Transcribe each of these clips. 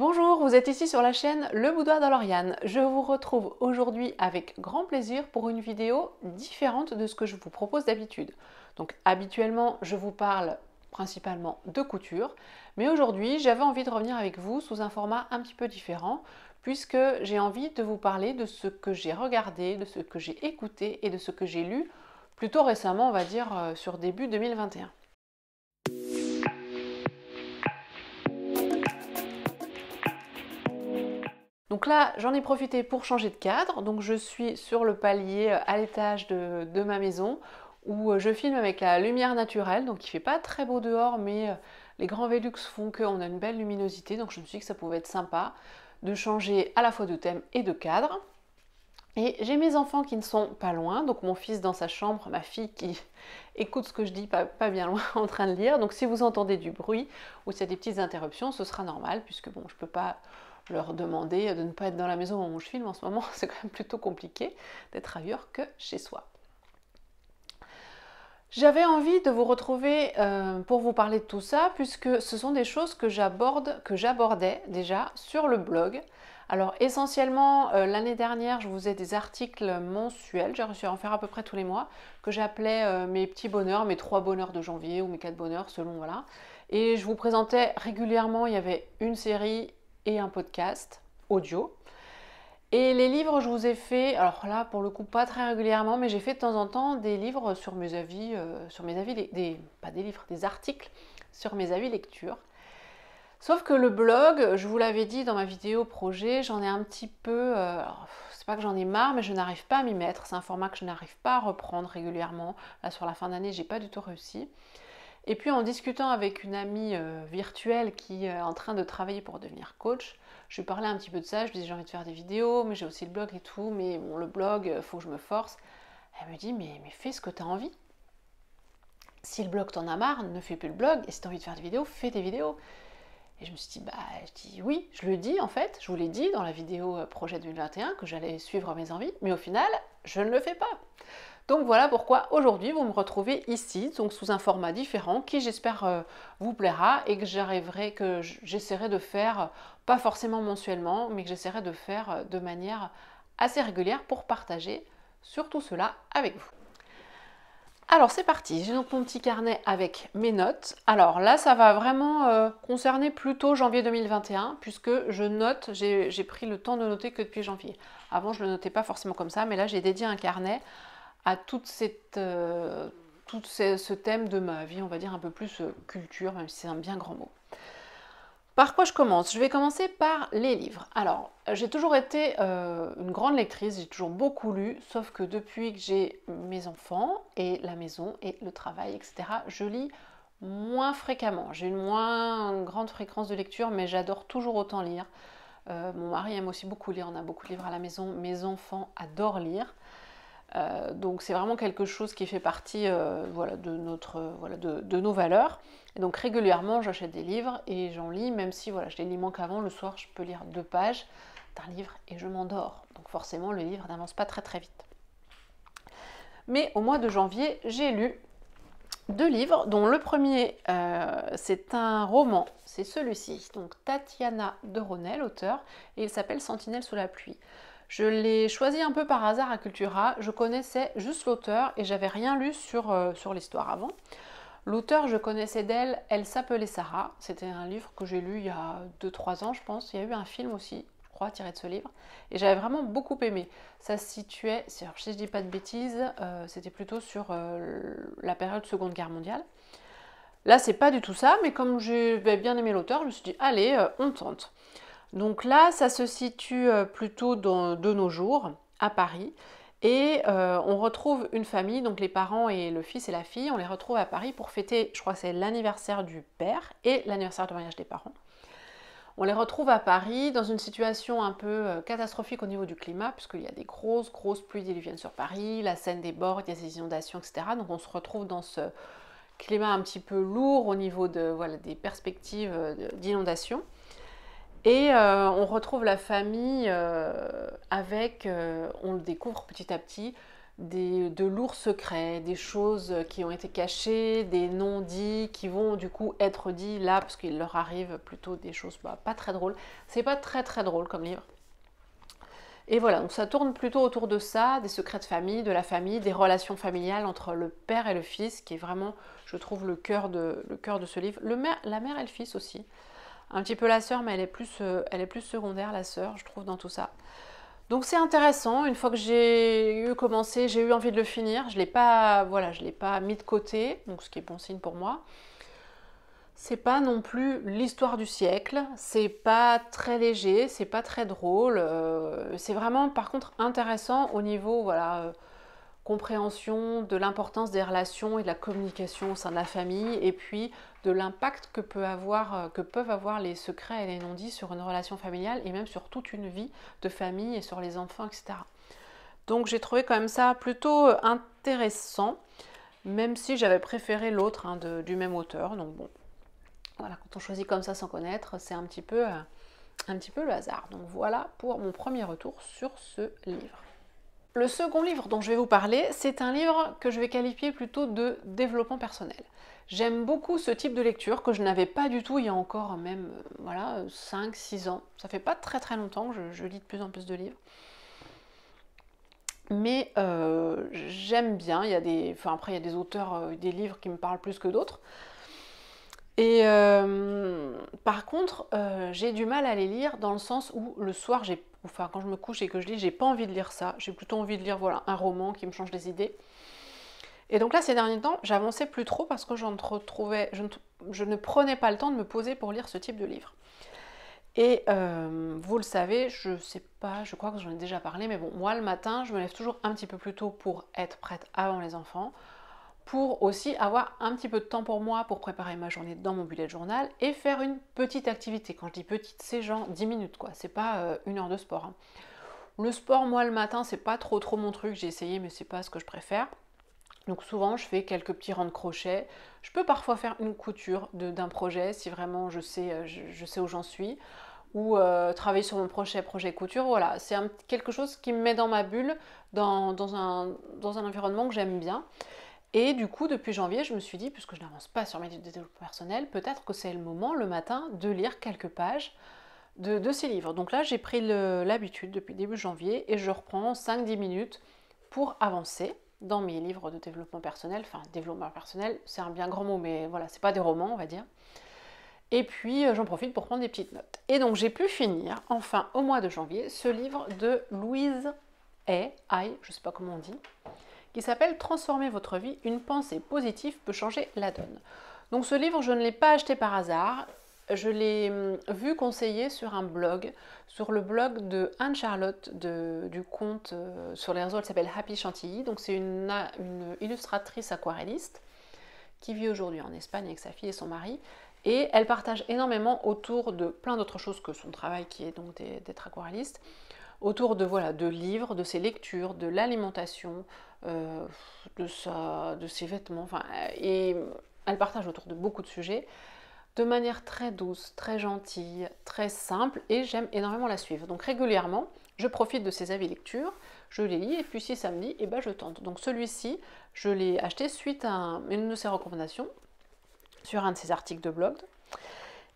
Bonjour, vous êtes ici sur la chaîne Le Boudoir de Lauriane. Je vous retrouve aujourd'hui avec grand plaisir pour une vidéo différente de ce que je vous propose d'habitude. Donc habituellement, je vous parle principalement de couture, mais aujourd'hui, j'avais envie de revenir avec vous sous un format un petit peu différent puisque j'ai envie de vous parler de ce que j'ai regardé, de ce que j'ai écouté et de ce que j'ai lu plutôt récemment, on va dire euh, sur début 2021. Donc là, j'en ai profité pour changer de cadre. Donc je suis sur le palier euh, à l'étage de, ma maison où euh, je filme avec la lumière naturelle. Donc il fait pas très beau dehors, mais euh, les grands Velux font qu'on a une belle luminosité. Donc je me suis dit que ça pouvait être sympa de changer à la fois de thème et de cadre. Et j'ai mes enfants qui ne sont pas loin, donc mon fils dans sa chambre, ma fille qui écoute ce que je dis pas, bien loin en train de lire. Donc si vous entendez du bruit ou s'il y a des petites interruptions, ce sera normal puisque bon, je peux pas leur demander de ne pas être dans la maison où je filme en ce moment, c'est quand même plutôt compliqué d'être ailleurs que chez soi. J'avais envie de vous retrouver euh, pour vous parler de tout ça, puisque ce sont des choses que j'aborde, que j'abordais déjà sur le blog. Alors essentiellement, euh, l'année dernière, je vous ai des articles mensuels, j'ai reçu à en faire à peu près tous les mois, que j'appelais euh, mes petits bonheurs, mes trois bonheurs de janvier ou mes quatre bonheurs, selon voilà. Et je vous présentais régulièrement, il y avait une série et un podcast audio. Et les livres, je vous ai fait, alors là pour le coup pas très régulièrement, mais j'ai fait de temps en temps des livres sur mes avis, euh, sur mes avis, des, pas des livres, des articles sur mes avis lecture. Sauf que le blog, je vous l'avais dit dans ma vidéo projet, j'en ai un petit peu, euh, c'est pas que j'en ai marre, mais je n'arrive pas à m'y mettre. C'est un format que je n'arrive pas à reprendre régulièrement. Là sur la fin d'année, j'ai pas du tout réussi. Et puis en discutant avec une amie euh, virtuelle qui est en train de travailler pour devenir coach, je lui parlais un petit peu de ça, je lui disais j'ai envie de faire des vidéos, mais j'ai aussi le blog et tout, mais bon le blog, euh, faut que je me force. Elle me dit mais, mais fais ce que tu as envie. Si le blog t'en a marre, ne fais plus le blog, et si tu as envie de faire des vidéos, fais des vidéos. Et je me suis dit, bah, je dis oui, je le dis en fait, je vous l'ai dit dans la vidéo euh, projet 2021 que j'allais suivre mes envies, mais au final, je ne le fais pas. Donc voilà pourquoi aujourd'hui vous me retrouvez ici, donc sous un format différent qui j'espère euh, vous plaira et que j'arriverai, que j'essaierai de faire, euh, pas forcément mensuellement, mais que j'essaierai de faire euh, de manière assez régulière pour partager surtout cela avec vous. Alors c'est parti, j'ai donc mon petit carnet avec mes notes. Alors là, ça va vraiment concerner plutôt janvier 2021, puisque je note, j'ai pris le temps de noter que depuis janvier. Avant, je ne le notais pas forcément comme ça, mais là, j'ai dédié un carnet à euh, tout ce, thème de ma vie, on va dire un peu plus euh, culture, même si c'est un bien grand mot. Par quoi je commence Je vais commencer par les livres. Alors, j'ai toujours été euh, une grande lectrice, j'ai toujours beaucoup lu, sauf que depuis que j'ai mes enfants et la maison et le travail, etc., je lis moins fréquemment. J'ai une moins grande fréquence de lecture, mais j'adore toujours autant lire. mon mari aime aussi beaucoup lire, on a beaucoup de livres à la maison, mes enfants adorent lire. Euh, donc c'est vraiment quelque chose qui fait partie euh, euh, de, nos valeurs. donc régulièrement j'achète des livres et j'en lis, même si je les lis moins qu'avant, le soir je peux lire deux pages d'un livre et je m'endors. Donc forcément le livre n'avance pas très très vite. Mais au mois de janvier, j'ai lu deux livres, dont le premier c'est un roman, c'est celui-ci, donc Tatiana de Ronel, auteur, et il s'appelle Sentinelle sous la pluie. Je l'ai choisi un peu par hasard à Cultura. Je connaissais juste l'auteur et j'avais rien lu sur, euh, sur l'histoire avant. L'auteur, je connaissais d'elle, elle, s'appelait Sarah. C'était un livre que j'ai lu il y a 2-3 ans, je pense. Il y a eu un film aussi, je crois, tiré de ce livre. Et j'avais vraiment beaucoup aimé. Ça se situait, si je dis pas de bêtises, euh, c'était plutôt sur euh, la période Seconde Guerre mondiale. Là, c'est pas du tout ça, mais comme j'ai bien aimé l'auteur, je me suis dit, allez, on tente. Donc là, ça se situe euh, plutôt de nos jours, à Paris. Et euh, on retrouve une famille, donc les parents et le fils et la fille, on les retrouve à Paris pour fêter, je crois que c'est l'anniversaire du père et l'anniversaire de mariage des parents. On les retrouve à Paris dans une situation un peu euh, catastrophique au niveau du climat, puisqu'il y a des grosses, grosses pluies diluviennes sur Paris, la Seine déborde, il y a des inondations, etc. Donc on se retrouve dans ce climat un petit peu lourd au niveau de, voilà, des perspectives d'inondation. Et euh, on retrouve la famille euh, avec, euh, on le découvre petit à petit, de lourds secrets, des choses qui ont été cachées, des non dits qui vont du coup être dits là parce qu'il leur arrive plutôt des choses bah, pas très drôles. C'est pas très très drôle comme livre. Et voilà, donc ça tourne plutôt autour de ça, des secrets de famille, de la famille, des relations familiales entre le père et le fils, qui est vraiment, je trouve, le cœur de, le cœur de ce livre. la mère et le fils aussi un petit peu la sœur, mais elle est plus, euh, elle est plus secondaire, la sœur, je trouve, dans tout ça. Donc c'est intéressant, une fois que j'ai eu commencé, j'ai eu envie de le finir, je ne l'ai pas, voilà, je l'ai pas mis de côté, donc ce qui est bon signe pour moi. C'est pas non plus l'histoire du siècle, c'est pas très léger, c'est pas très drôle, euh, c'est vraiment par contre intéressant au niveau, voilà, euh, compréhension de l'importance des relations et de la communication au sein de la famille, et puis de l'impact que, peut avoir, euh, que peuvent avoir les secrets et les non-dits sur une relation familiale et même sur toute une vie de famille et sur les enfants, etc. Donc j'ai trouvé quand même ça plutôt euh, intéressant, même si j'avais préféré l'autre hein, du même auteur. Donc bon, voilà, quand on choisit comme ça sans connaître, c'est un euh, un petit peu le hasard. Donc voilà pour mon premier retour sur ce livre. Le second livre dont je vais vous parler, c'est un livre que je vais qualifier plutôt de développement personnel. J'aime beaucoup ce type de lecture que je n'avais pas du tout il y a encore même euh, voilà, 5-6 ans. Ça fait pas très très longtemps que je, lis de plus en plus de livres. Mais euh, j'aime bien, il y a des, enfin après il y a des auteurs, euh, des livres qui me parlent plus que d'autres. Et par contre, j'ai du mal à les lire dans le sens où le soir, enfin quand je me couche et que je lis, j'ai pas envie de lire ça. J'ai plutôt envie de lire voilà un roman qui me change les idées. Et donc là, ces derniers temps, j'avançais plus trop parce que retrouvais, je, ne, prenais pas le temps de me poser pour lire ce type de livre. Et euh, vous le savez, je sais pas, je crois que j'en ai déjà parlé, mais bon, moi le matin, je me lève toujours un petit peu plus tôt pour être prête avant les enfants, pour aussi avoir un petit peu de temps pour moi pour préparer ma journée dans mon bullet journal et faire une petite activité. Quand je dis petite, c'est genre 10 minutes quoi, c'est pas euh, une heure de sport. Hein. Le sport, moi le matin, c'est pas trop trop mon truc, j'ai essayé mais c'est pas ce que je préfère. Donc souvent, je fais quelques petits rangs de crochet. Je peux parfois faire une couture d'un projet si vraiment je sais, euh, où j'en suis. Ou euh, travailler sur mon projet, projet couture. Voilà, c'est quelque chose qui me met dans ma bulle, dans, un, environnement que j'aime bien. Et du coup, depuis janvier, je me suis dit, puisque je n'avance pas sur mes développements personnels, peut-être que c'est le moment, le matin, de lire quelques pages de, de ces livres. Donc là, j'ai pris l'habitude depuis début janvier et je reprends 5-10 minutes pour avancer dans mes livres de développement personnel. Enfin, développement personnel, c'est un bien grand mot, mais voilà, c'est pas des romans, on va dire. Et puis euh, j'en profite pour prendre des petites notes. Et donc j'ai pu finir, enfin au mois de janvier, ce livre de Louise Hay, je ne sais pas comment on dit, qui s'appelle Transformer votre vie, une pensée positive peut changer la donne. Donc ce livre, je ne l'ai pas acheté par hasard, je l'ai hum, vu conseiller sur un blog, sur le blog de Anne-Charlotte du compte euh, sur les réseaux, elle s'appelle Happy Chantilly, donc c'est une, illustratrice aquarelliste qui vit aujourd'hui en Espagne avec sa fille et son mari, et elle partage énormément autour de plein d'autres choses que son travail qui est donc d'être aquarelliste, autour de, voilà, de livres, de ses lectures, de l'alimentation, euh, de, sa, de ses vêtements, enfin, et elle partage autour de beaucoup de sujets de manière très douce, très gentille, très simple et j'aime énormément la suivre. Donc régulièrement, je profite de ses avis lecture, je les lis et puis si ça me dit, eh ben, je tente. Donc celui-ci, je l'ai acheté suite à une de ses recommandations sur un de ses articles de blog.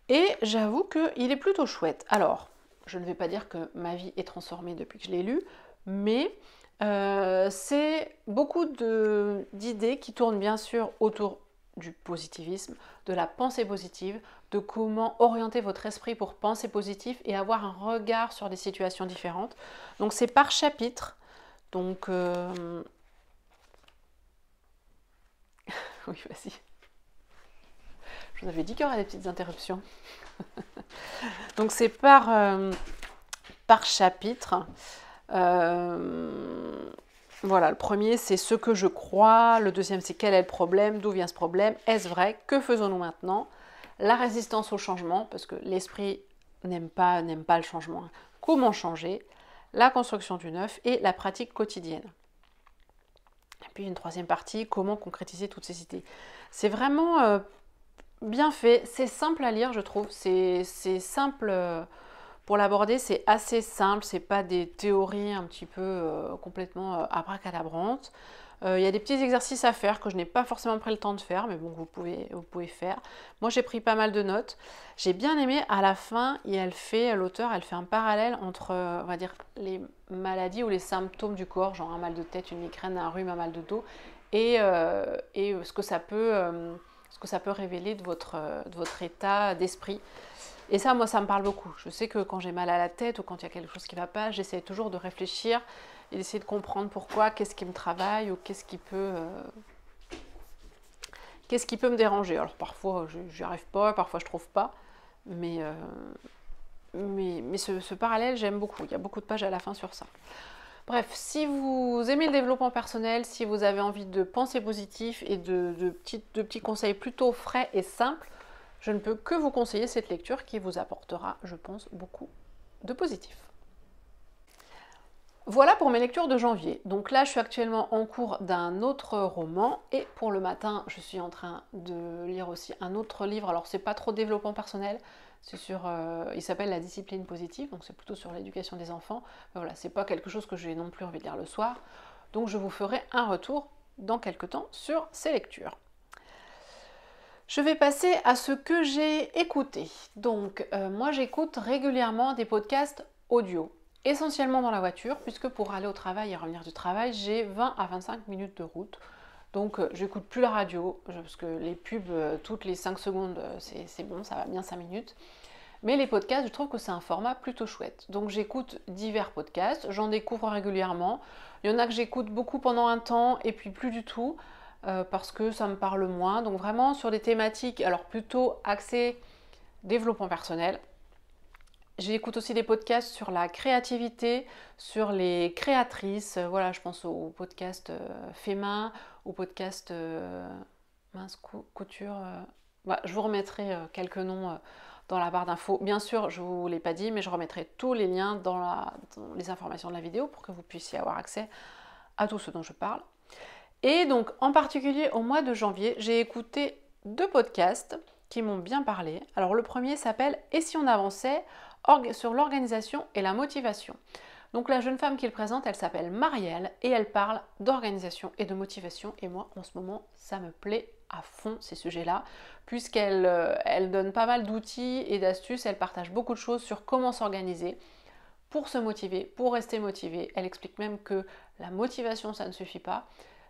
Et j'avoue qu'il est plutôt chouette. Alors, je ne vais pas dire que ma vie est transformée depuis que je l'ai lu, mais euh, c'est beaucoup d'idées qui tournent bien sûr autour du positivisme, de la pensée positive, de comment orienter votre esprit pour penser positif et avoir un regard sur des situations différentes. Donc c'est par chapitre. Donc euh, oui, vas-y. Je vous avais dit qu'il y aurait des petites interruptions. Donc c'est par, euh, par chapitre. Euh... Voilà, le premier, c'est ce que je crois. Le deuxième, c'est quel est le problème, d'où vient ce problème, est-ce vrai, que faisons-nous maintenant La résistance au changement, parce que l'esprit n'aime pas, n'aime pas le changement. Hein. Comment changer La construction du neuf et la pratique quotidienne. Et puis une troisième partie, comment concrétiser toutes ces idées. C'est vraiment euh, bien fait, c'est simple à lire, je trouve. C'est simple. Euh, pour l'aborder, c'est assez simple, c'est pas des théories un petit peu euh, complètement euh, abracadabrantes. Euh, il y a des petits exercices à faire que je n'ai pas forcément pris le temps de faire, mais bon, vous pouvez, vous pouvez faire. Moi, j'ai pris pas mal de notes. J'ai bien aimé à la fin, et elle fait, l'auteur, elle fait un parallèle entre, on va dire, les maladies ou les symptômes du corps, genre un mal de tête, une migraine, un rhume, un mal de dos, et, ce, que ça peut, ce que ça peut révéler de votre, de votre état d'esprit. Et ça, moi, ça me parle beaucoup. Je sais que quand j'ai mal à la tête ou quand il y a quelque chose qui ne va pas, j'essaie toujours de réfléchir et d'essayer de comprendre pourquoi, qu'est-ce qui me travaille ou qu'est-ce qui peut... Euh, qu'est-ce qui peut me déranger Alors parfois je n'y arrive pas, parfois je ne trouve pas, mais, euh, mais, ce, parallèle j'aime beaucoup. Il y a beaucoup de pages à la fin sur ça. Bref, si vous aimez le développement personnel, si vous avez envie de penser positif et de, de, de petits conseils plutôt frais et simples, je ne peux que vous conseiller cette lecture qui vous apportera, je pense, beaucoup de positif. Voilà pour mes lectures de janvier. Donc là, je suis actuellement en cours d'un autre roman et pour le matin, je suis en train de lire aussi un autre livre. Alors, c'est pas trop développement personnel, c'est sur euh, il s'appelle La discipline positive, donc c'est plutôt sur l'éducation des enfants. Mais voilà, c'est pas quelque chose que j'ai non plus envie de lire le soir. Donc je vous ferai un retour dans quelques temps sur ces lectures. Je vais passer à ce que j'ai écouté. Donc, euh, moi, j'écoute régulièrement des podcasts audio, essentiellement dans la voiture, puisque pour aller au travail et revenir du travail, j'ai 20 à 25 minutes de route. Donc, euh, j'écoute plus la radio, parce que les pubs, euh, toutes les 5 secondes, c'est bon, ça va bien 5 minutes. Mais les podcasts, je trouve que c'est un format plutôt chouette. Donc j'écoute divers podcasts, j'en découvre régulièrement. Il y en a que j'écoute beaucoup pendant un temps et puis plus du tout. Euh, parce que ça me parle moins. Donc vraiment sur des thématiques, alors plutôt axées développement personnel. J'écoute aussi des podcasts sur la créativité, sur les créatrices. Euh, voilà, je pense au podcast euh, au podcast euh, Mince Couture. Bah, je vous remettrai quelques noms dans la barre d'infos. Bien sûr, je ne vous l'ai pas dit, mais je remettrai tous les liens dans, les informations de la vidéo pour que vous puissiez avoir accès à tout ce dont je parle. Et donc, en particulier au mois de janvier, j'ai écouté deux podcasts qui m'ont bien parlé. Alors, le premier s'appelle Et si on avançait sur l'organisation et la motivation. Donc la jeune femme qu'il présente, elle s'appelle Marielle et elle parle d'organisation et de motivation. Et moi, en ce moment, ça me plaît à fond ces sujets-là, puisqu'elle euh, elle donne pas mal d'outils et d'astuces, elle partage beaucoup de choses sur comment s'organiser pour se motiver, pour rester motivé. Elle explique même que la motivation, ça ne suffit pas,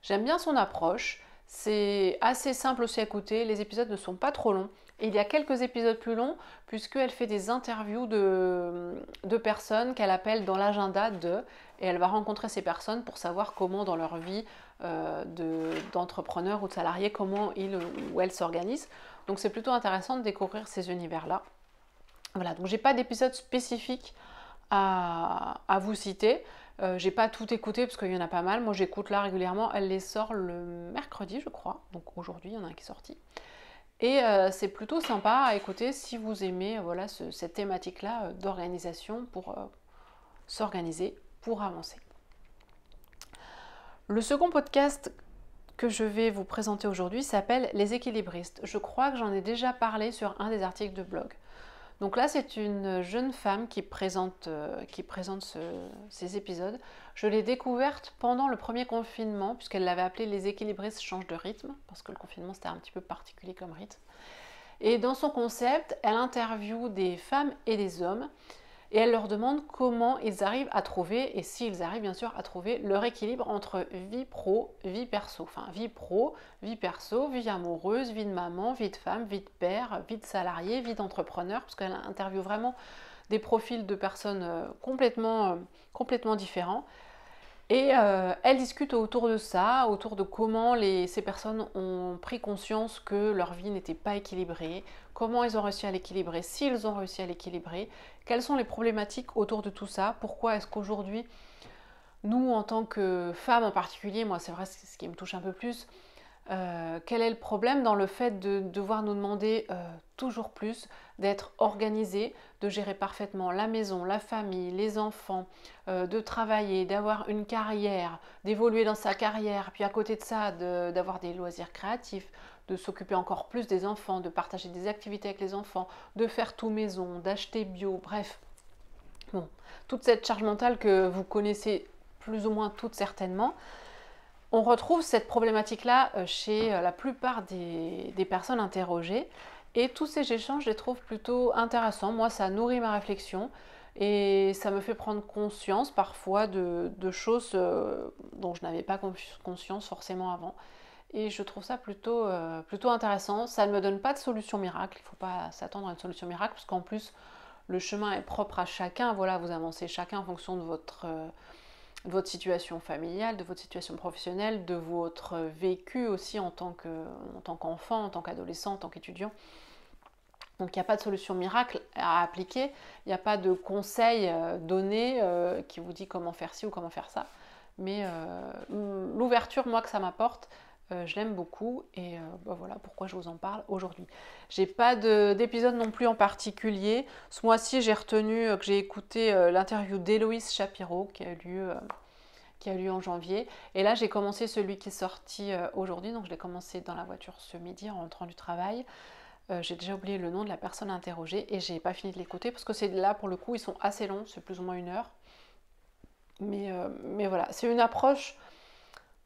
J'aime bien son approche. C'est assez simple aussi à écouter. Les épisodes ne sont pas trop longs. Et il y a quelques épisodes plus longs, puisqu'elle fait des interviews de, personnes qu'elle appelle dans l'agenda de, et elle va rencontrer ces personnes pour savoir comment dans leur vie euh, d'entrepreneur ou de salarié, comment ils ou elles s'organisent. Donc c'est plutôt intéressant de découvrir ces univers-là. Voilà, donc j'ai pas d'épisode spécifique à vous citer. Euh, j'ai pas tout écouté parce qu'il y en a pas mal. Moi, j'écoute là régulièrement. Elle les sort le mercredi, je crois. Donc aujourd'hui, il y en a un qui est sorti. Et euh, c'est plutôt sympa à écouter si vous aimez euh, cette thématique-là d'organisation pour s'organiser, pour avancer. Le second podcast que je vais vous présenter aujourd'hui s'appelle Les équilibristes. Je crois que j'en ai déjà parlé sur un des articles de blog. Donc là, c'est une jeune femme qui présente, euh, qui présente ces épisodes. Je l'ai découverte pendant le premier confinement, puisqu'elle l'avait appelé Les équilibrés se changent de rythme, parce que le confinement, c'était un petit peu particulier comme rythme. Et dans son concept, elle interviewe des femmes et des hommes et elle leur demande comment ils arrivent à trouver, et s'ils arrivent bien sûr à trouver leur équilibre entre vie pro, vie perso. Enfin, vie pro, vie perso, vie amoureuse, vie de maman, vie de femme, vie de père, vie de salarié, vie d'entrepreneur, parce qu'elle interviewe vraiment des profils de personnes euh, euh, complètement, différents. Et euh, elle discute autour de ça, autour de comment ces personnes ont pris conscience que leur vie n'était pas équilibrée, comment ils ont réussi à l'équilibrer, s'ils ont réussi à l'équilibrer, quelles sont les problématiques autour de tout ça, pourquoi est-ce qu'aujourd'hui, nous, en tant que femmes en particulier, moi c'est vrai, c'est ce qui me touche un peu plus, euh, quel est le problème dans le fait de devoir nous demander euh, toujours plus, d'être organisées, de gérer parfaitement la maison, la famille, les enfants, euh, de travailler, d'avoir une carrière, d'évoluer dans sa carrière, puis à côté de ça, d'avoir des loisirs créatifs, de s'occuper encore plus des enfants, de partager des activités avec les enfants, de faire tout maison, d'acheter bio, bref. Bon, toute cette charge mentale que vous connaissez plus ou moins toutes certainement, on retrouve cette problématique-là euh, chez euh, la plupart des, personnes interrogées. Et tous ces échanges, je les trouve plutôt intéressants. Moi, ça nourrit ma réflexion et ça me fait prendre conscience parfois de choses euh, dont je n'avais pas conscience forcément avant. Et je trouve ça plutôt, euh, plutôt intéressant. Ça ne me donne pas de solution miracle. Il ne faut pas s'attendre à une solution miracle parce qu'en plus, le chemin est propre à chacun. Voilà, vous avancez chacun en fonction de votre, euh, votre situation familiale, de votre situation professionnelle, de votre vécu aussi en tant qu'enfant, en tant qu'adolescent, en tant qu'étudiant. Donc il n'y a pas de solution miracle à appliquer, il n'y a pas de conseil euh, donné qui vous dit comment faire ci ou comment faire ça. Mais l'ouverture, moi, que ça m'apporte, euh, je l'aime beaucoup et euh, bah voilà pourquoi je vous en parle aujourd'hui. J'ai pas d'épisode non plus en particulier. Ce mois-ci, j'ai retenu euh, que j'ai écouté l'interview d'Héloïse Shapiro qui a eu qui a lieu en janvier. Et là, j'ai commencé celui qui est sorti aujourd'hui. Donc, je l'ai commencé dans la voiture ce midi en rentrant du travail. j'ai déjà oublié le nom de la personne interrogée et j'ai pas fini de l'écouter parce que c'est là pour le coup, ils sont assez longs, c'est plus ou moins une heure. mais voilà, c'est une approche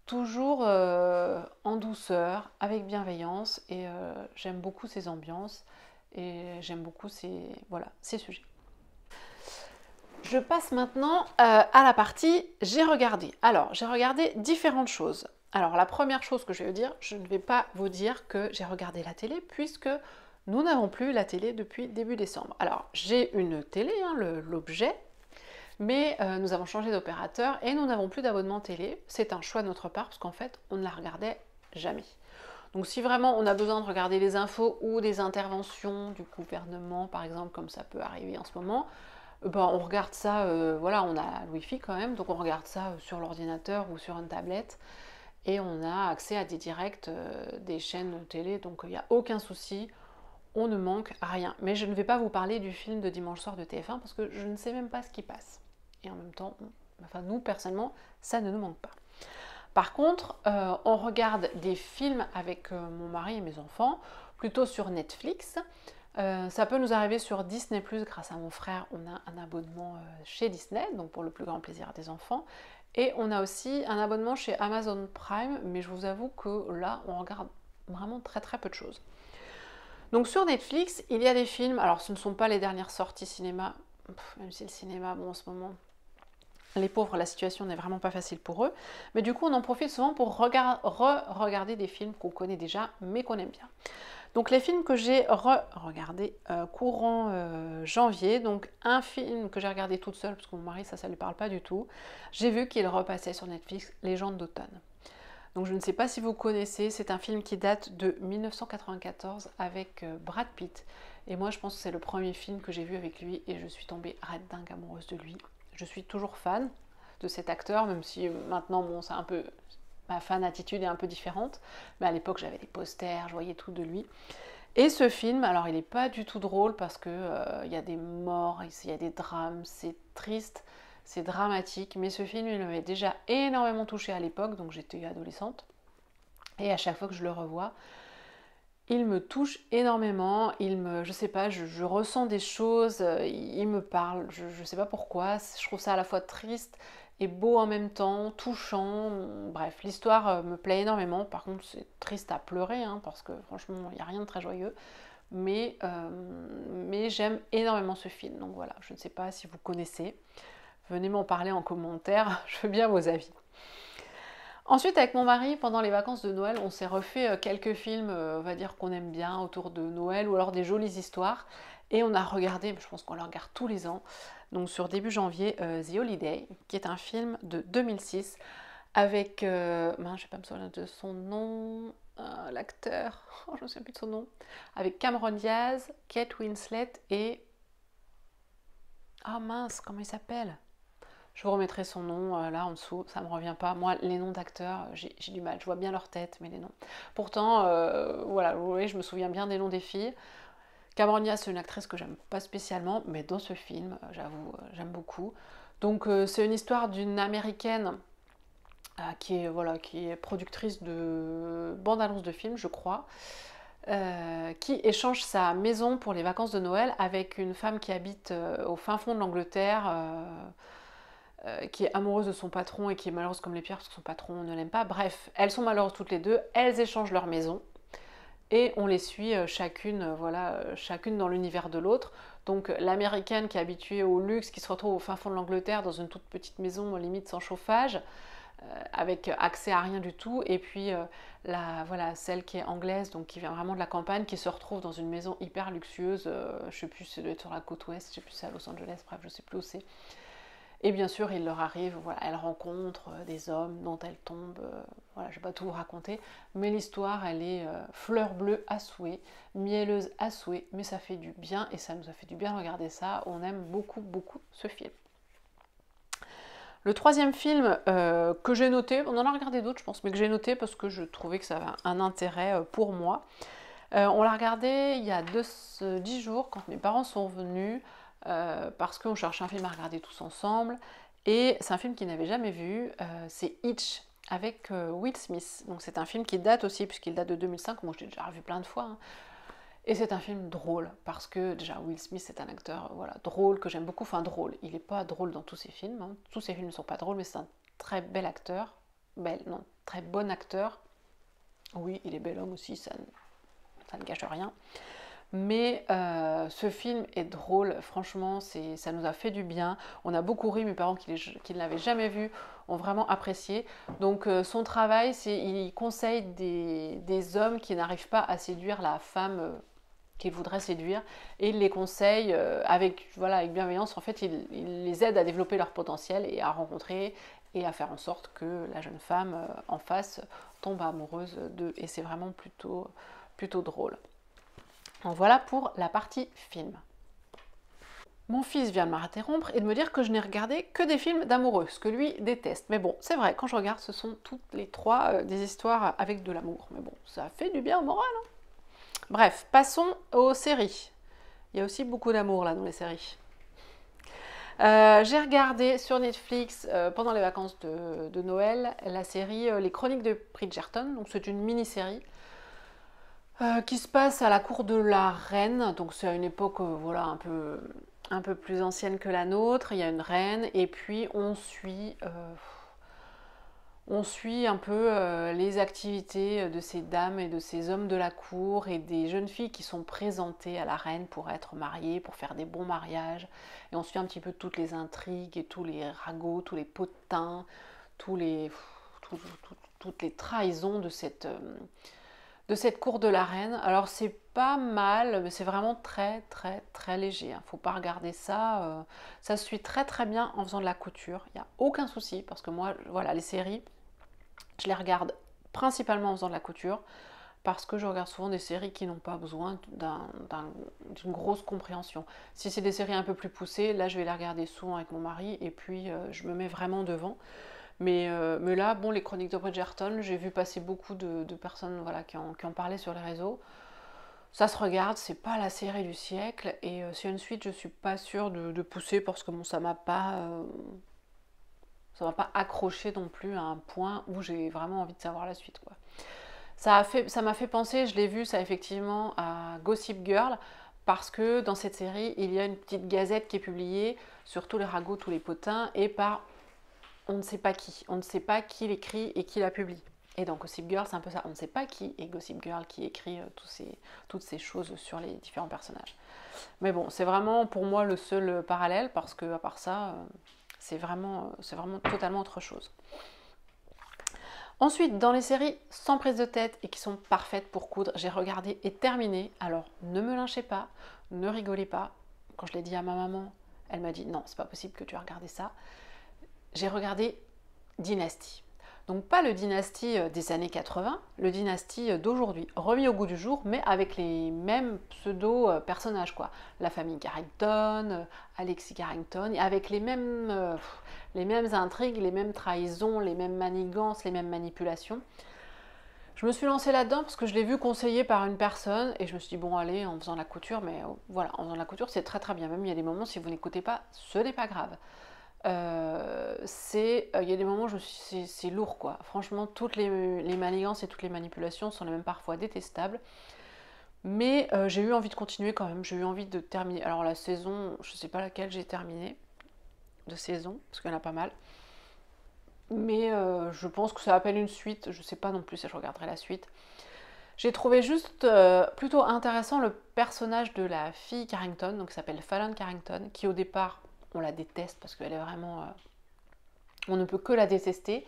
toujours euh, en douceur, avec bienveillance, et euh, j'aime beaucoup ces ambiances, et j'aime beaucoup ces, voilà, ces sujets. Je passe maintenant euh, à la partie j'ai regardé. Alors, j'ai regardé différentes choses. Alors, la première chose que je vais vous dire, je ne vais pas vous dire que j'ai regardé la télé, puisque nous n'avons plus la télé depuis début décembre. Alors, j'ai une télé, hein, l'objet mais euh, nous avons changé d'opérateur et nous n'avons plus d'abonnement télé. C'est un choix de notre part parce qu'en fait, on ne la regardait jamais. Donc si vraiment on a besoin de regarder les infos ou des interventions du gouvernement, par exemple, comme ça peut arriver en ce moment, euh, ben, on regarde ça, euh, voilà, on a le wi quand même, donc on regarde ça sur l'ordinateur ou sur une tablette et on a accès à des directs des chaînes télé, donc il n'y a aucun souci, on ne manque à rien. Mais je ne vais pas vous parler du film de dimanche soir de TF1 parce que je ne sais même pas ce qui passe. Et en même temps, enfin nous personnellement, ça ne nous manque pas. Par contre, euh, on regarde des films avec euh, mon mari et mes enfants, plutôt sur Netflix. Euh, ça peut nous arriver sur Disney ⁇ grâce à mon frère, on a un abonnement chez Disney, donc pour le plus grand plaisir des enfants. Et on a aussi un abonnement chez Amazon Prime, mais je vous avoue que là, on regarde vraiment très très peu de choses. Donc sur Netflix, il y a des films, alors ce ne sont pas les dernières sorties cinéma, même si le cinéma, bon en ce moment, les pauvres, la situation n'est vraiment pas facile pour eux. Mais du coup, on en profite souvent pour re-regarder des films qu'on connaît déjà, mais qu'on aime bien. Donc les films que j'ai re-regardés euh, courant euh, janvier, donc un film que j'ai regardé toute seule, parce que mon mari, ça, ça ne lui parle pas du tout, j'ai vu qu'il repassait sur Netflix Légende d'automne. Donc je ne sais pas si vous connaissez, c'est un film qui date de 1994 avec euh, Brad Pitt. Et moi, je pense que c'est le premier film que j'ai vu avec lui et je suis tombée dingue amoureuse de lui je suis toujours fan de cet acteur, même si maintenant, bon, c'est un peu ma fan attitude est un peu différente, mais à l'époque j'avais des posters, je voyais tout de lui. Et ce film, alors il n'est pas du tout drôle parce que euh, il y a des morts, il y a des drames, c'est triste, c'est dramatique, mais ce film il m'avait déjà énormément touchée à l'époque, donc j'étais adolescente. Et à chaque fois que je le revois, il me touche énormément, il me, je sais pas, je, ressens des choses, euh, il, me parle, je, ne sais pas pourquoi, je trouve ça à la fois triste et beau en même temps, touchant, mm, bref, l'histoire euh, me plaît énormément, par contre c'est triste à pleurer, hein, parce que franchement il n'y a rien de très joyeux, mais, euh, mais j'aime énormément ce film, donc voilà, je ne sais pas si vous connaissez, venez m'en parler en commentaire, je veux bien vos avis. Ensuite, avec mon mari, pendant les vacances de Noël, on s'est refait euh, quelques films, euh, on va dire qu'on aime bien autour de Noël ou alors des jolies histoires. Et on a regardé, je pense qu'on le regarde tous les ans, donc sur début janvier, euh, The Holiday, qui est un film de 2006 avec, je ne sais pas me souvenir de son nom, l'acteur, oh, je ne me souviens plus de son nom, avec Cameron Diaz, Kate Winslet et... Ah mince, comment il s'appelle je remettrai son nom euh, là en dessous, ça me revient pas. Moi, les noms d'acteurs, j'ai du mal. Je vois bien leur tête, mais les noms. Pourtant, euh, voilà, vous voyez, je me souviens bien des noms des filles. Cameron c'est une actrice que j'aime pas spécialement, mais dans ce film, euh, j'avoue, j'aime beaucoup. Donc, c'est une histoire d'une américaine qui est, voilà, qui est productrice de bande-annonce de films, je crois. qui échange sa maison pour les vacances de Noël avec une femme qui habite au fin fond de l'Angleterre, euh, qui est amoureuse de son patron et qui est malheureuse comme les pierres parce que son patron ne l'aime pas. Bref, elles sont malheureuses toutes les deux, elles échangent leur maison et on les suit euh, chacune, euh, voilà, chacune dans l'univers de l'autre. Donc l'américaine qui est habituée au luxe, qui se retrouve au fin fond de l'Angleterre dans une toute petite maison limite sans chauffage, avec accès à rien du tout, et puis la, voilà, celle qui est anglaise, donc qui vient vraiment de la campagne, qui se retrouve dans une maison hyper luxueuse, je je sais plus, c'est sur la côte ouest, je sais plus, c'est à Los Angeles, bref, je sais plus où c'est. Et bien sûr, il leur arrive, voilà, elle rencontre euh, des hommes dont elle tombe. Euh, voilà, je ne vais pas tout vous raconter, mais l'histoire, elle est euh, fleur bleue à souhait, mielleuse à souhait, mais ça fait du bien et ça nous a fait du bien de regarder ça. On aime beaucoup, beaucoup ce film. Le troisième film que j'ai noté, on en a regardé d'autres, je pense, mais que j'ai noté parce que je trouvais que ça avait un intérêt pour moi. on l'a regardé il y a 10 jours quand mes parents sont venus. Euh, parce qu'on cherche un film à regarder tous ensemble. Et c'est un film qu'il n'avait jamais vu, euh, c'est Itch » avec euh, Will Smith. Donc c'est un film qui date aussi, puisqu'il date de 2005, moi je l'ai déjà revu plein de fois. Hein. Et c'est un film drôle, parce que déjà Will Smith c'est un acteur voilà, drôle, que j'aime beaucoup, enfin drôle. Il n'est pas drôle dans tous ses films, hein. tous ses films ne sont pas drôles, mais c'est un très bel acteur, bel, non, très bon acteur. Oui, il est bel homme aussi, ça ne, ça ne gâche rien. Mais euh, ce film est drôle, franchement, ça nous a fait du bien. On a beaucoup ri, mes parents qui, ne l'avaient jamais vu ont vraiment apprécié. Donc euh, son travail, c'est il conseille des, hommes qui n'arrivent pas à séduire la femme euh, qu'ils voudraient séduire et il les conseille avec, bienveillance. En fait, il, les aide à développer leur potentiel et à rencontrer et à faire en sorte que la jeune femme en face tombe amoureuse d'eux. Et c'est vraiment plutôt, plutôt drôle. En voilà pour la partie film. Mon fils vient de m'interrompre et de me dire que je n'ai regardé que des films d'amoureux, ce que lui déteste. Mais bon, c'est vrai, quand je regarde, ce sont toutes les trois euh, des histoires avec de l'amour. Mais bon, ça fait du bien au moral. Hein. Bref, passons aux séries. Il y a aussi beaucoup d'amour là dans les séries. Euh, j'ai regardé sur Netflix euh, pendant les vacances de, de, Noël la série Les Chroniques de Bridgerton. Donc c'est une mini-série euh, qui se passe à la cour de la reine. Donc c'est à une époque euh, voilà, un, peu, un peu plus ancienne que la nôtre. Il y a une reine et puis on suit, euh, on suit un peu les activités de ces dames et de ces hommes de la cour et des jeunes filles qui sont présentées à la reine pour être mariées, pour faire des bons mariages. Et on suit un petit peu toutes les intrigues et tous les ragots, tous les potins, tous les, toutes les trahisons de cette de cette cour de la reine. Alors c'est pas mal, mais c'est vraiment très très très léger. Hein. Faut pas regarder ça. Euh, ça suit très très bien en faisant de la couture. Il n'y a aucun souci parce que moi, voilà, les séries, je les regarde principalement en faisant de la couture parce que je regarde souvent des séries qui n'ont pas besoin d'une grosse compréhension. Si c'est des séries un peu plus poussées, là je vais les regarder souvent avec mon mari et puis euh, je me mets vraiment devant. Euh, mais, là, bon, les chroniques de Bridgerton, j'ai vu passer beaucoup de, personnes voilà, qui en, qui, parlaient sur les réseaux. Ça se regarde, c'est pas la série du siècle. Et euh, si une Suite, je suis pas sûre de, pousser parce que bon, ça m'a pas. Euh, ça m'a pas accroché non plus à un point où j'ai vraiment envie de savoir la suite. Ça m'a fait, ça fait penser, je l'ai vu ça effectivement à Gossip Girl, parce que dans cette série, il y a une petite gazette qui est publiée sur tous les ragots, tous les potins, et par on ne sait pas qui. On ne sait pas qui l'écrit et qui la publie. Et dans Gossip Girl, c'est un peu ça. On ne sait pas qui est Gossip Girl qui écrit euh, toutes ces choses sur les différents personnages. Mais bon, c'est vraiment pour moi le seul euh, parallèle parce que, à part ça, euh, c'est vraiment, c'est vraiment totalement autre chose. Ensuite, dans les séries sans prise de tête et qui sont parfaites pour coudre, j'ai regardé et terminé. Alors ne me lynchez pas, ne rigolez pas. Quand je l'ai dit à ma maman, elle m'a dit non, c'est pas possible que tu aies regardé ça j'ai regardé Dynasty. Donc pas le Dynasty euh, des années 80, le Dynasty euh, d'aujourd'hui, remis au goût du jour, mais avec les mêmes pseudo-personnages, euh, quoi. La famille Carrington, Alexis Carrington, avec les mêmes, les mêmes intrigues, les mêmes trahisons, les mêmes manigances, les mêmes manipulations. Je me suis lancée là-dedans parce que je l'ai vu conseillé par une personne et je me suis dit bon allez en faisant la couture mais oh, voilà en faisant la couture c'est très très bien même il y a des moments si vous n'écoutez pas ce n'est pas grave euh, c'est euh, il y a des moments où c'est lourd quoi. Franchement, toutes les, les, manigances et toutes les manipulations sont les mêmes parfois détestables. Mais euh, j'ai eu envie de continuer quand même. J'ai eu envie de terminer. Alors la saison, je ne sais pas laquelle j'ai terminé de saison parce qu'il y en a pas mal. Mais je pense que ça appelle une suite. Je ne sais pas non plus si je regarderai la suite. J'ai trouvé juste plutôt intéressant le personnage de la fille Carrington, donc qui s'appelle Fallon Carrington, qui au départ on la déteste parce qu'elle est vraiment... Euh, on ne peut que la détester.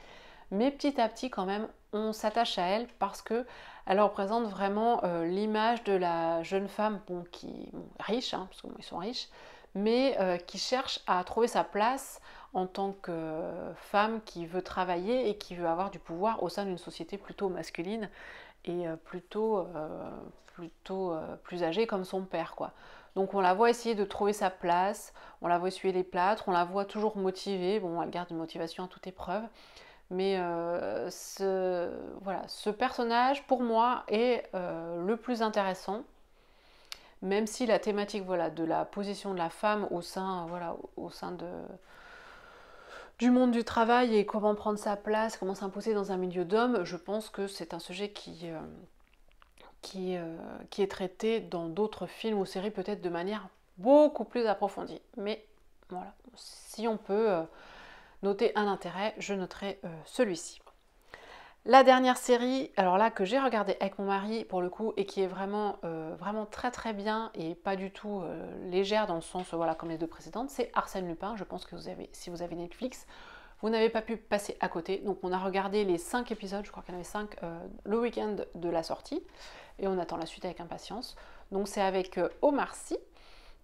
Mais petit à petit, quand même, on s'attache à elle parce que elle représente vraiment euh, l'image de la jeune femme bon, qui bon, riche, hein, parce qu'ils sont riches, mais euh, qui cherche à trouver sa place en tant que femme qui veut travailler et qui veut avoir du pouvoir au sein d'une société plutôt masculine et plutôt, plutôt plus âgée comme son père, quoi. Donc on la voit essayer de trouver sa place, on la voit essuyer les plâtres, on la voit toujours motivée. Bon, elle garde une motivation à toute épreuve. Mais euh, ce, voilà, ce personnage, pour moi, est euh, le plus intéressant. Même si la thématique voilà, de la position de la femme au sein, voilà, au sein de, du monde du travail et comment prendre sa place, comment s'imposer dans un milieu d'hommes, je pense que c'est un sujet qui... Euh, qui, euh, qui est traité dans d'autres films ou séries peut-être de manière beaucoup plus approfondie. Mais voilà, si on peut euh, noter un intérêt, je noterai euh, celui-ci. La dernière série, alors là que j'ai regardée avec mon mari pour le coup et qui est vraiment vraiment très très bien et pas du tout légère dans le sens voilà comme les deux précédentes, c'est Arsène Lupin. Je pense que vous avez si vous avez Netflix, vous n'avez pas pu passer à côté. Donc on a regardé les 5 épisodes, je crois qu'il y en avait 5 le week-end de la sortie et on attend la suite avec impatience. Donc c'est avec euh, Omar Sy,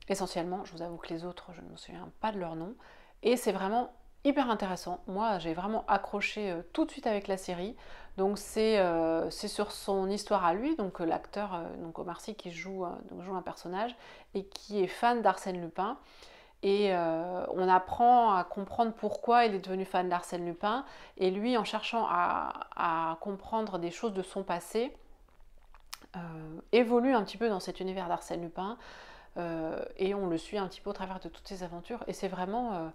essentiellement, je vous avoue que les autres, je ne me souviens pas de leur nom, et c'est vraiment hyper intéressant. Moi, j'ai vraiment accroché euh, tout de suite avec la série. Donc c'est euh, sur son histoire à lui, donc l'acteur donc Omar Sy qui joue, donc, joue un personnage et qui est fan d'Arsène Lupin. Et on apprend à comprendre pourquoi il est devenu fan d'Arsène Lupin. Et lui, en cherchant à comprendre des choses de son passé, euh, évolue un petit peu dans cet univers d'Arsène Lupin euh, et on le suit un petit peu au travers de toutes ses aventures. Et c'est vraiment euh,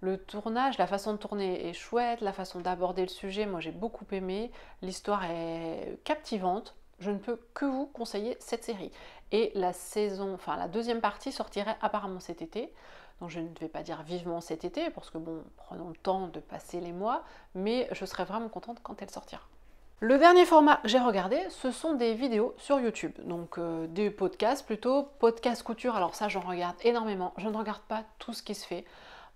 le tournage, la façon de tourner est chouette, la façon d'aborder le sujet, moi j'ai beaucoup aimé, l'histoire est captivante. Je ne peux que vous conseiller cette série. Et la saison, enfin la deuxième partie sortirait apparemment cet été. Donc je ne vais pas dire vivement cet été, parce que bon, prenons le temps de passer les mois, mais je serai vraiment contente quand elle sortira. Le dernier format que j'ai regardé, ce sont des vidéos sur YouTube, donc euh, des podcasts plutôt, podcasts couture, alors ça j'en regarde énormément, je ne regarde pas tout ce qui se fait,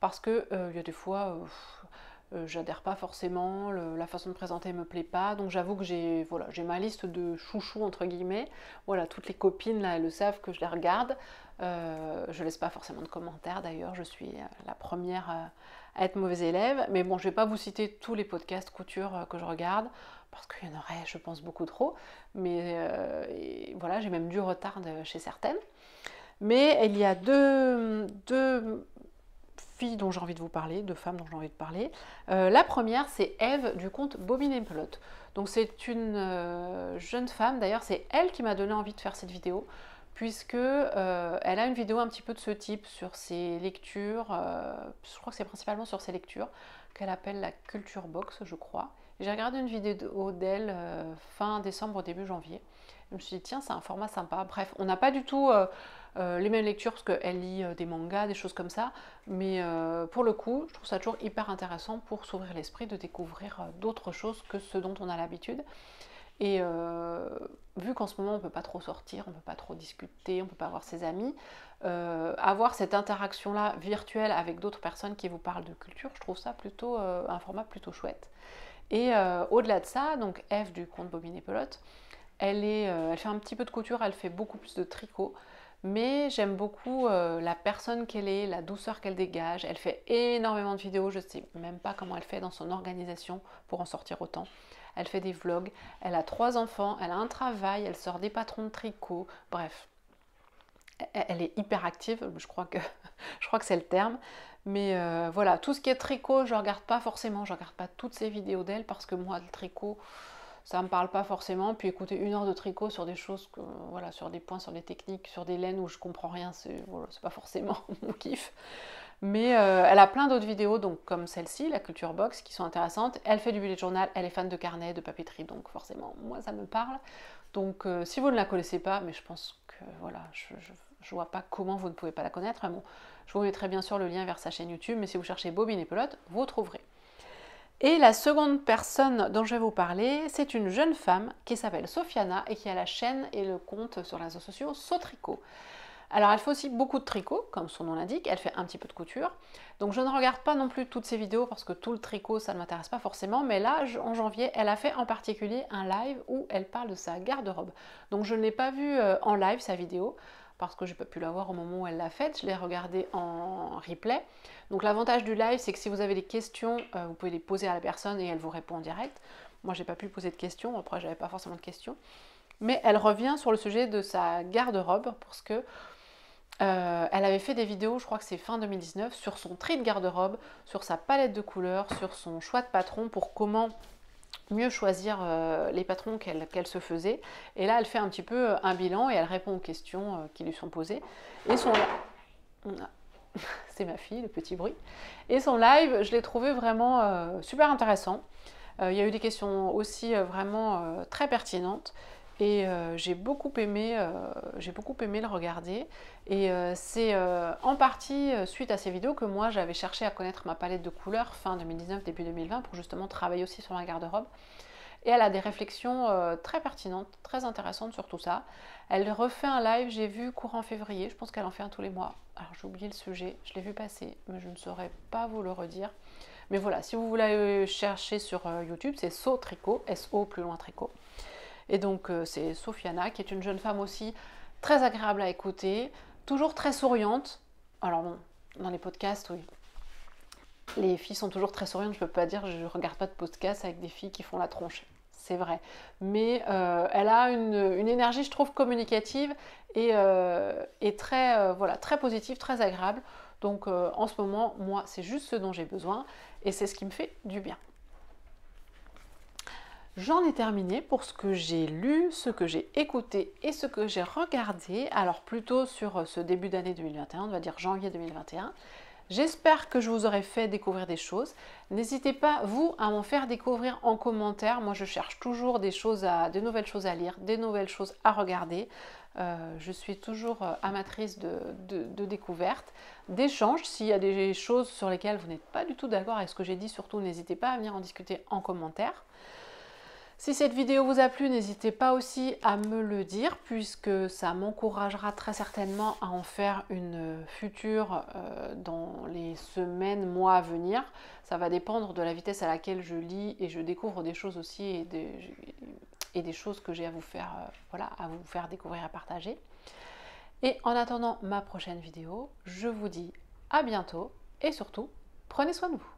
parce que euh, il y a des fois, euh, j'adhère pas forcément, la façon de présenter me plaît pas, donc j'avoue que j'ai voilà, ma liste de chouchous entre guillemets, voilà, toutes les copines là, elles le savent que je les regarde, je laisse pas forcément de commentaires d'ailleurs, je suis la première à être mauvaise élève, mais bon, je vais pas vous citer tous les podcasts couture que je regarde, parce qu'il y en aurait, je pense, beaucoup trop. Mais euh, voilà, j'ai même du retard chez certaines. Mais il y a deux, filles dont j'ai envie de vous parler, deux femmes dont j'ai envie de parler. Euh, la première, c'est Eve du compte Bobine et Plot. Donc c'est une euh, jeune femme, d'ailleurs c'est elle qui m'a donné envie de faire cette vidéo, puisque elle a une vidéo un petit peu de ce type sur ses lectures, je crois que c'est principalement sur ses lectures, qu'elle appelle la culture box, je crois. J'ai regardé une vidéo d'elle euh, fin décembre, début janvier. Je me suis dit, tiens, c'est un format sympa. Bref, on n'a pas du tout euh, euh, les mêmes lectures parce qu'elle lit des mangas, des choses comme ça. Mais pour le coup, je trouve ça toujours hyper intéressant pour s'ouvrir l'esprit, de découvrir d'autres choses que ce dont on a l'habitude. Et vu qu'en ce moment, on ne peut pas trop sortir, on ne peut pas trop discuter, on ne peut pas avoir ses amis, avoir cette interaction-là virtuelle avec d'autres personnes qui vous parlent de culture, je trouve ça plutôt un format plutôt chouette. Et euh, au-delà de ça, donc Eve du compte Bobine et Pelote, elle, est, euh, elle fait un petit peu de couture, elle fait beaucoup plus de tricot, mais j'aime beaucoup euh, la personne qu'elle est, la douceur qu'elle dégage. Elle fait énormément de vidéos, je ne sais même pas comment elle fait dans son organisation pour en sortir autant. Elle fait des vlogs, elle a trois enfants, elle a un travail, elle sort des patrons de tricot, bref. E-, e-, elle est hyper active, je crois que, je crois que c'est le terme, mais euh, voilà, tout ce qui est tricot, je ne regarde pas forcément, je ne regarde pas toutes ces vidéos d'elle parce que moi, le tricot, ça ne me parle pas forcément. Puis écouter une heure de tricot sur des choses, que, voilà, sur des points, sur des techniques, sur des laines où je comprends rien, c'est voilà, pas forcément mon kiff. Mais euh, elle a plein d'autres vidéos, donc comme celle-ci, la culture box, qui sont intéressantes. Elle fait du bullet journal, elle est fan de carnet, de papeterie, donc forcément, moi, ça me parle. Donc euh, si vous ne la connaissez pas, mais je pense que voilà, je, ne vois pas comment vous ne pouvez pas la connaître, je vous mettrai bien sûr le lien vers sa chaîne YouTube, mais si vous cherchez Bobine et Pelote, vous trouverez. Et la seconde personne dont je vais vous parler, c'est une jeune femme qui s'appelle Sofiana et qui a la chaîne et le compte sur les réseaux sociaux Tricot. Alors elle fait aussi beaucoup de tricot, comme son nom l'indique, elle fait un petit peu de couture. Donc je ne regarde pas non plus toutes ses vidéos parce que tout le tricot ça ne m'intéresse pas forcément, mais là en janvier elle a fait en particulier un live où elle parle de sa garde-robe. Donc je ne l'ai pas vu euh, en live sa vidéo, parce que je n'ai pas pu la voir au moment où elle l'a faite. Je l'ai regardée en replay. Donc l'avantage du live, c'est que si vous avez des questions, euh, vous pouvez les poser à la personne et elle vous répond en direct. Moi, j'ai pas pu poser de questions. Après, j'avais pas forcément de questions. Mais elle revient sur le sujet de sa garde-robe parce que euh, elle avait fait des vidéos, je crois que c'est fin 2019, sur son tri de garde-robe, sur sa palette de couleurs, sur son choix de patron pour comment mieux choisir euh, les patrons qu'elle se faisait. Et là, elle fait un petit peu euh, un bilan et elle répond aux questions euh, qui lui sont posées. Et son... C'est ma fille, le petit bruit. Et son live, je l'ai trouvé vraiment super intéressant. Il y a eu des questions aussi vraiment très pertinentes et euh, euh, j'ai beaucoup aimé le regarder et euh, c'est en partie suite à ces vidéos que moi j'avais cherché à connaître ma palette de couleurs fin 2019 début 2020 pour justement travailler aussi sur ma garde-robe et elle a des réflexions très pertinentes très intéressantes sur tout ça elle refait un live j'ai vu courant février je pense qu'elle en fait un tous les mois alors j'ai oublié le sujet je l'ai vu passer mais je ne saurais pas vous le redire mais voilà si vous voulez chercher sur YouTube c'est So Tricot S O plus loin Tricot et donc euh, c'est Sofiana qui est une jeune femme aussi très agréable à écouter, toujours très souriante. Alors bon, dans les podcasts, oui. Les filles sont toujours très souriantes, je peux pas dire, je regarde pas de podcast avec des filles qui font la tronche. C'est vrai. Mais euh, elle a une, énergie, je trouve, communicative et, euh, très, voilà, très positive, très agréable. Donc en ce moment, moi, c'est juste ce dont j'ai besoin et c'est ce qui me fait du bien. J'en ai terminé pour ce que j'ai lu, ce que j'ai écouté et ce que j'ai regardé. Alors plutôt sur euh, ce début d'année 2021, on va dire janvier 2021. J'espère que je vous aurai fait découvrir des choses. N'hésitez pas, vous, à m'en faire découvrir en commentaire. Moi, je cherche toujours des choses à, des nouvelles choses à lire, des nouvelles choses à regarder. Euh, je suis toujours euh, amatrice de, de, de découvertes, d'échanges. S'il y a des choses sur lesquelles vous n'êtes pas du tout d'accord avec ce que j'ai dit, surtout n'hésitez pas à venir en discuter en commentaire. Si cette vidéo vous a plu, n'hésitez pas aussi à me le dire puisque ça m'encouragera très certainement à en faire une future euh, dans les semaines, mois à venir. Ça va dépendre de la vitesse à laquelle je lis et je découvre des choses aussi et des, choses que j'ai à vous faire euh, voilà, à vous faire découvrir et partager. Et en attendant ma prochaine vidéo, je vous dis à bientôt et surtout, prenez soin de vous.